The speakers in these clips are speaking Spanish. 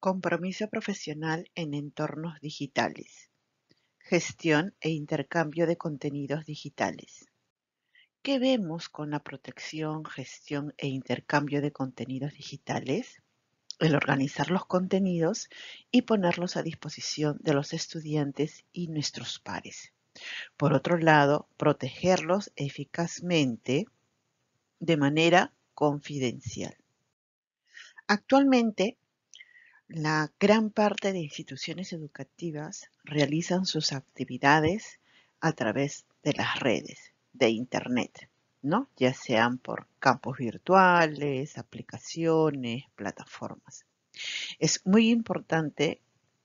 Compromiso profesional en entornos digitales, gestión e intercambio de contenidos digitales. ¿Qué vemos con la protección, gestión e intercambio de contenidos digitales? El organizar los contenidos y ponerlos a disposición de los estudiantes y nuestros pares. Por otro lado, protegerlos eficazmente de manera confidencial. Actualmente la gran parte de instituciones educativas realizan sus actividades a través de las redes, de Internet, ¿no? Ya sean por campos virtuales, aplicaciones, plataformas. Es muy importante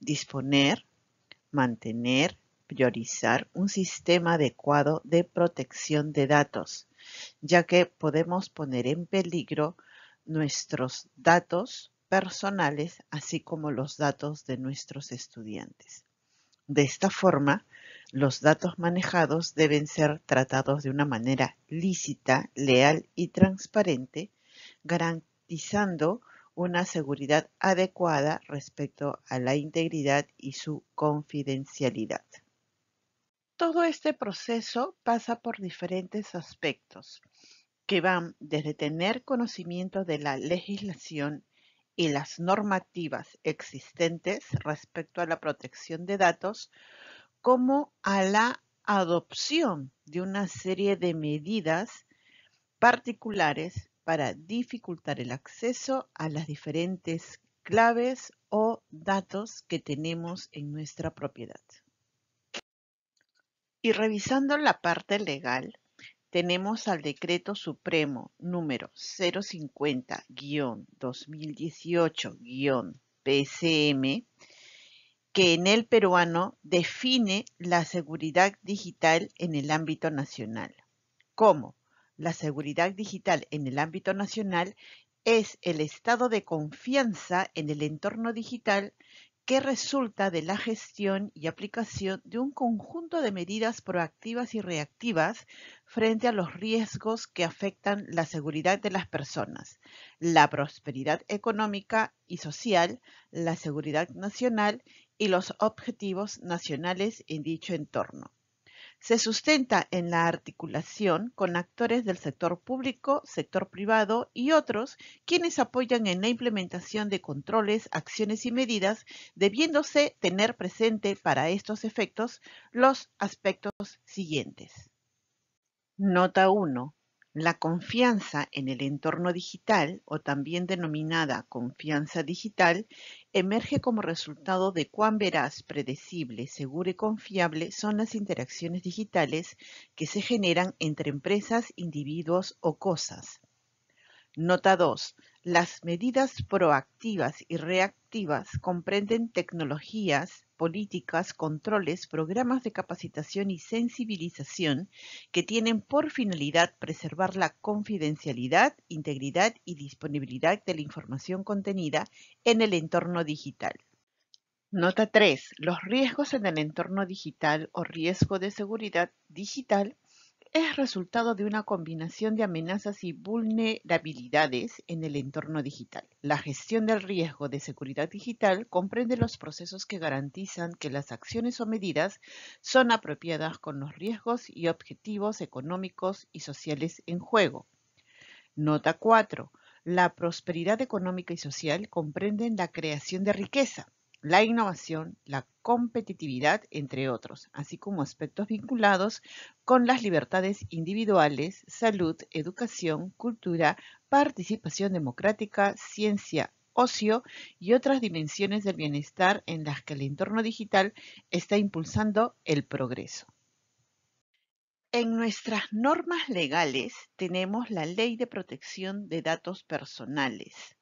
disponer, mantener, priorizar un sistema adecuado de protección de datos, ya que podemos poner en peligro nuestros datos personales, así como los datos de nuestros estudiantes. De esta forma, los datos manejados deben ser tratados de una manera lícita, leal y transparente, garantizando una seguridad adecuada respecto a la integridad y su confidencialidad. Todo este proceso pasa por diferentes aspectos que van desde tener conocimiento de la legislación y las normativas existentes respecto a la protección de datos, como a la adopción de una serie de medidas particulares para dificultar el acceso a las diferentes claves o datos que tenemos en nuestra propiedad. Y revisando la parte legal, tenemos al Decreto Supremo número 050-2018-PCM, que en el peruano define la seguridad digital en el ámbito nacional. ¿Cómo? La seguridad digital en el ámbito nacional es el estado de confianza en el entorno digital que resulta de la gestión y aplicación de un conjunto de medidas proactivas y reactivas frente a los riesgos que afectan la seguridad de las personas, la prosperidad económica y social, la seguridad nacional y los objetivos nacionales en dicho entorno. Se sustenta en la articulación con actores del sector público, sector privado y otros, quienes apoyan en la implementación de controles, acciones y medidas, debiéndose tener presente para estos efectos los aspectos siguientes. Nota 1. La confianza en el entorno digital, o también denominada confianza digital, emerge como resultado de cuán veraz, predecible, segura y confiable son las interacciones digitales que se generan entre empresas, individuos o cosas. Nota 2. Las medidas proactivas y reactivas comprenden tecnologías, políticas, controles, programas de capacitación y sensibilización que tienen por finalidad preservar la confidencialidad, integridad y disponibilidad de la información contenida en el entorno digital. Nota 3. Los riesgos en el entorno digital o riesgo de seguridad digital es resultado de una combinación de amenazas y vulnerabilidades en el entorno digital. La gestión del riesgo de seguridad digital comprende los procesos que garantizan que las acciones o medidas son apropiadas con los riesgos y objetivos económicos y sociales en juego. Nota 4. La prosperidad económica y social comprende la creación de riqueza la innovación, la competitividad, entre otros, así como aspectos vinculados con las libertades individuales, salud, educación, cultura, participación democrática, ciencia, ocio y otras dimensiones del bienestar en las que el entorno digital está impulsando el progreso. En nuestras normas legales tenemos la Ley de Protección de Datos Personales,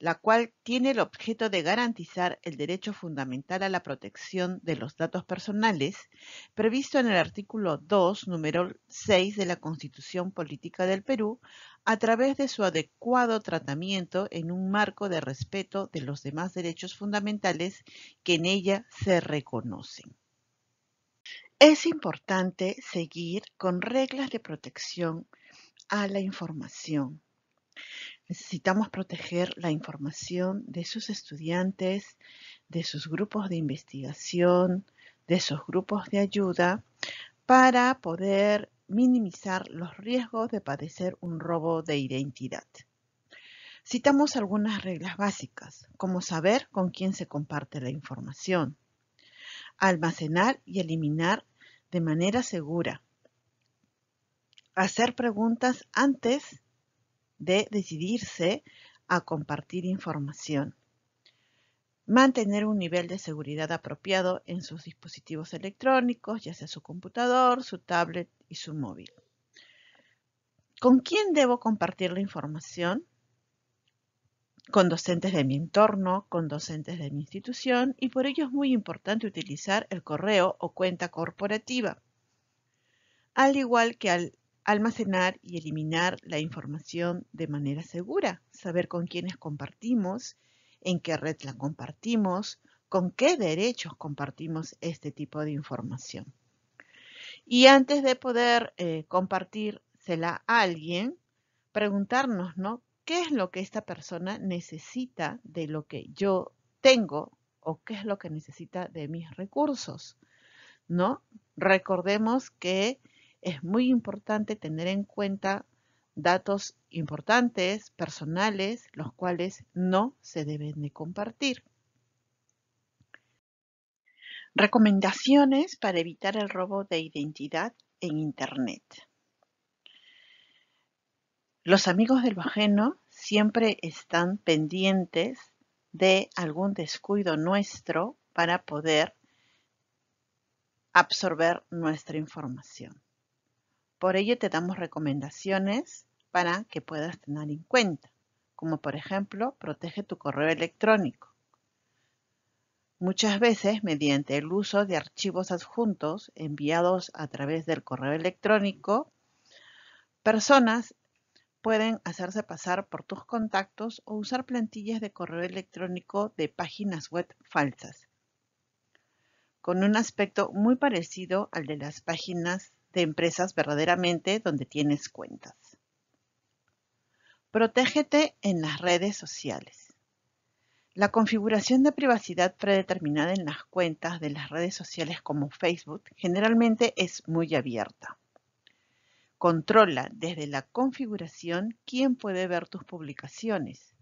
la cual tiene el objeto de garantizar el derecho fundamental a la protección de los datos personales, previsto en el artículo 2, número 6 de la Constitución Política del Perú, a través de su adecuado tratamiento en un marco de respeto de los demás derechos fundamentales que en ella se reconocen. Es importante seguir con reglas de protección a la información necesitamos proteger la información de sus estudiantes, de sus grupos de investigación, de sus grupos de ayuda, para poder minimizar los riesgos de padecer un robo de identidad. Citamos algunas reglas básicas, como saber con quién se comparte la información, almacenar y eliminar de manera segura, hacer preguntas antes de decidirse a compartir información. Mantener un nivel de seguridad apropiado en sus dispositivos electrónicos, ya sea su computador, su tablet y su móvil. ¿Con quién debo compartir la información? Con docentes de mi entorno, con docentes de mi institución y por ello es muy importante utilizar el correo o cuenta corporativa, al igual que al almacenar y eliminar la información de manera segura, saber con quiénes compartimos, en qué red la compartimos, con qué derechos compartimos este tipo de información. Y antes de poder eh, compartírsela a alguien, preguntarnos, ¿no? ¿Qué es lo que esta persona necesita de lo que yo tengo o qué es lo que necesita de mis recursos? ¿No? Recordemos que es muy importante tener en cuenta datos importantes, personales, los cuales no se deben de compartir. Recomendaciones para evitar el robo de identidad en Internet. Los amigos del lo ajeno siempre están pendientes de algún descuido nuestro para poder absorber nuestra información. Por ello te damos recomendaciones para que puedas tener en cuenta, como por ejemplo, protege tu correo electrónico. Muchas veces, mediante el uso de archivos adjuntos enviados a través del correo electrónico, personas pueden hacerse pasar por tus contactos o usar plantillas de correo electrónico de páginas web falsas, con un aspecto muy parecido al de las páginas de empresas verdaderamente donde tienes cuentas. Protégete en las redes sociales. La configuración de privacidad predeterminada en las cuentas de las redes sociales como Facebook generalmente es muy abierta. Controla desde la configuración quién puede ver tus publicaciones.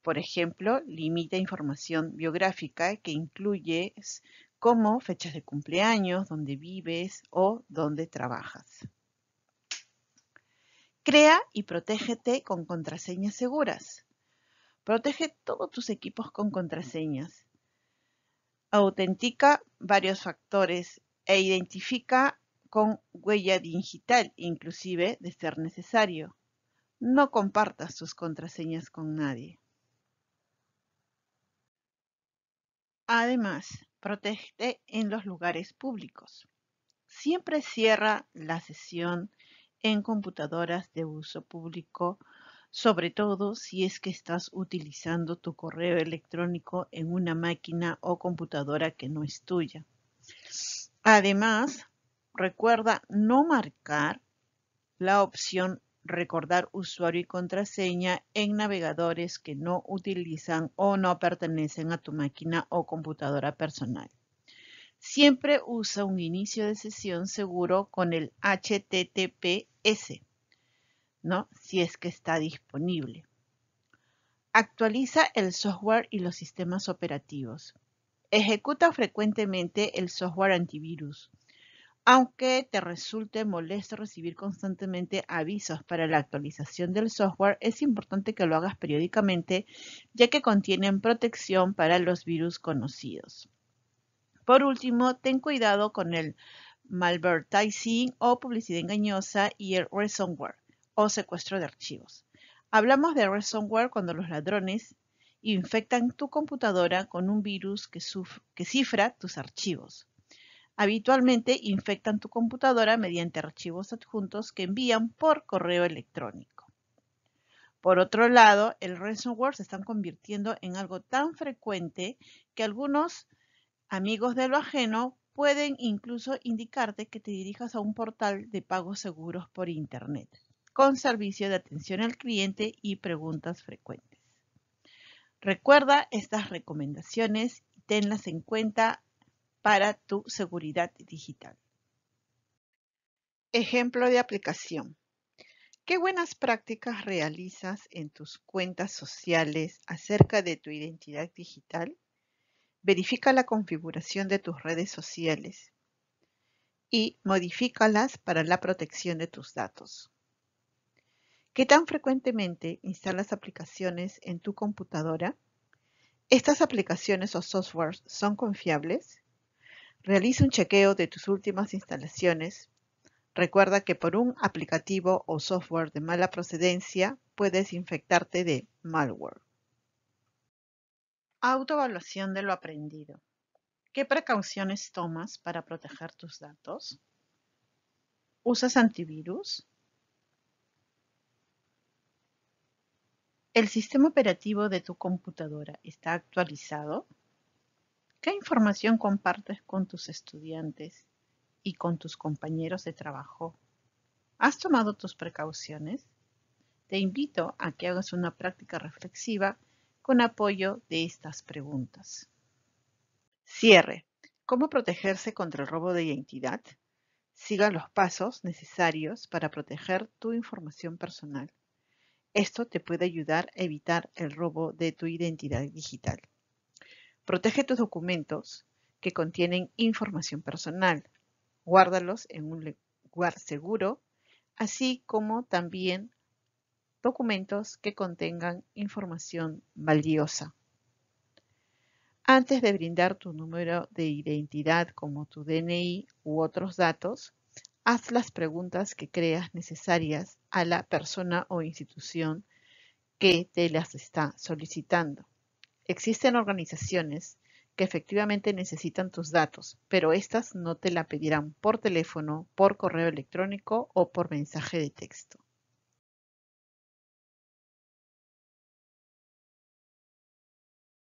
Por ejemplo, limita información biográfica que incluyes como fechas de cumpleaños, donde vives o dónde trabajas. Crea y protégete con contraseñas seguras. Protege todos tus equipos con contraseñas. Autentica varios factores e identifica con huella digital, inclusive de ser necesario. No compartas tus contraseñas con nadie. Además, protege en los lugares públicos. Siempre cierra la sesión en computadoras de uso público, sobre todo si es que estás utilizando tu correo electrónico en una máquina o computadora que no es tuya. Además, recuerda no marcar la opción recordar usuario y contraseña en navegadores que no utilizan o no pertenecen a tu máquina o computadora personal. Siempre usa un inicio de sesión seguro con el HTTPS, ¿no? Si es que está disponible. Actualiza el software y los sistemas operativos. Ejecuta frecuentemente el software antivirus aunque te resulte molesto recibir constantemente avisos para la actualización del software, es importante que lo hagas periódicamente ya que contienen protección para los virus conocidos. Por último, ten cuidado con el malvertising o publicidad engañosa y el ransomware o secuestro de archivos. Hablamos de ransomware cuando los ladrones infectan tu computadora con un virus que, que cifra tus archivos habitualmente infectan tu computadora mediante archivos adjuntos que envían por correo electrónico. Por otro lado, el ransomware se está convirtiendo en algo tan frecuente que algunos amigos de lo ajeno pueden incluso indicarte que te dirijas a un portal de pagos seguros por Internet, con servicio de atención al cliente y preguntas frecuentes. Recuerda estas recomendaciones y tenlas en cuenta para tu seguridad digital. Ejemplo de aplicación. ¿Qué buenas prácticas realizas en tus cuentas sociales acerca de tu identidad digital? Verifica la configuración de tus redes sociales y modifícalas para la protección de tus datos. ¿Qué tan frecuentemente instalas aplicaciones en tu computadora? ¿Estas aplicaciones o softwares son confiables? Realiza un chequeo de tus últimas instalaciones. Recuerda que por un aplicativo o software de mala procedencia puedes infectarte de malware. Autoevaluación de lo aprendido. ¿Qué precauciones tomas para proteger tus datos? ¿Usas antivirus? ¿El sistema operativo de tu computadora está actualizado? información compartes con tus estudiantes y con tus compañeros de trabajo? ¿Has tomado tus precauciones? Te invito a que hagas una práctica reflexiva con apoyo de estas preguntas. Cierre. ¿Cómo protegerse contra el robo de identidad? Siga los pasos necesarios para proteger tu información personal. Esto te puede ayudar a evitar el robo de tu identidad digital. Protege tus documentos que contienen información personal. Guárdalos en un lugar seguro, así como también documentos que contengan información valiosa. Antes de brindar tu número de identidad como tu DNI u otros datos, haz las preguntas que creas necesarias a la persona o institución que te las está solicitando. Existen organizaciones que efectivamente necesitan tus datos, pero estas no te la pedirán por teléfono, por correo electrónico o por mensaje de texto.